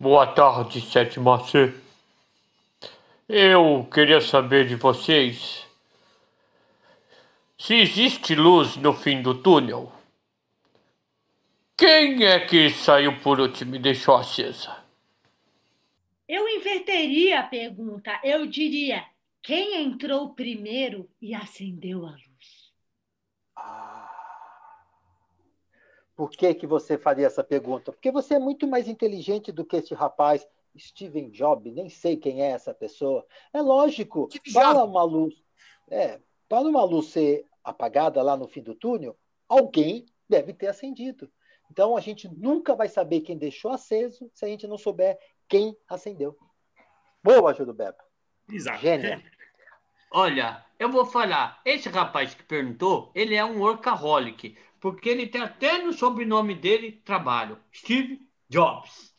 Boa tarde, Sétima C. Eu queria saber de vocês se existe luz no fim do túnel. Quem é que saiu por último e deixou acesa? Eu inverteria a pergunta. Eu diria: quem entrou primeiro e acendeu a luz? por que, que você faria essa pergunta? Porque você é muito mais inteligente do que este rapaz, Steven Jobs, nem sei quem é essa pessoa. É lógico, para uma luz, é, para uma luz ser apagada lá no fim do túnel, alguém deve ter acendido. Então a gente nunca vai saber quem deixou aceso se a gente não souber quem acendeu. Boa, Júlio Beto. Exato. Gênio. Olha, eu vou falar, esse rapaz que perguntou, ele é um workaholic, porque ele tem até no sobrenome dele trabalho, Steve Jobs.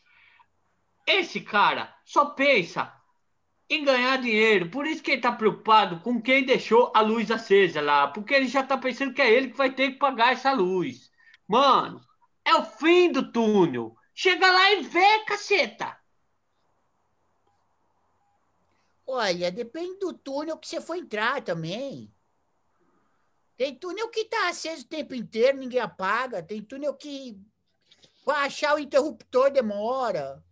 Esse cara só pensa em ganhar dinheiro, por isso que ele está preocupado com quem deixou a luz acesa lá, porque ele já está pensando que é ele que vai ter que pagar essa luz. Mano, é o fim do túnel. Chega lá e vê, caceta. Olha, depende do túnel que você for entrar também. Tem túnel que está aceso o tempo inteiro, ninguém apaga. Tem túnel que vai achar o interruptor demora.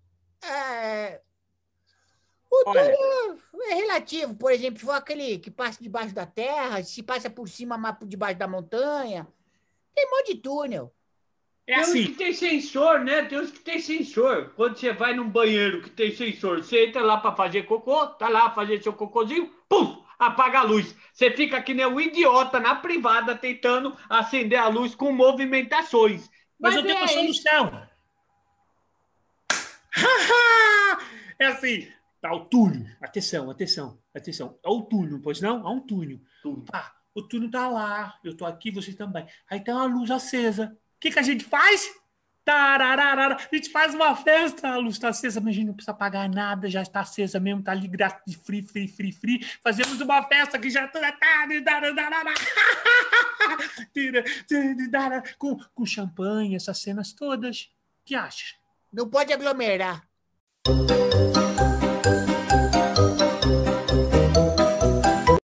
É... O Olha... túnel é relativo. Por exemplo, se for aquele que passa debaixo da terra, se passa por cima, mas por debaixo da montanha. Tem um monte de túnel. É tem assim. que tem sensor, né? Tem uns que tem sensor. Quando você vai num banheiro que tem sensor, você entra lá para fazer cocô, tá lá fazer seu cocôzinho, pum, apaga a luz. Você fica que nem um idiota na privada tentando acender a luz com movimentações. Mas, Mas eu tenho é uma solução. é assim, tá o túnel. Atenção, atenção, atenção. É o túnel, pois não? É um túnel. túnel. Ah, o túnel tá lá, eu tô aqui, você também. Aí tem tá uma luz acesa que, que a gente faz? Tararara. A gente faz uma festa, a luz está acesa, mas a gente não precisa pagar nada, já está acesa mesmo, está ali grátis, free, free, free, free. Fazemos uma festa que já é toda tarde, com, com champanhe, essas cenas todas. O que acha? Não pode aglomerar.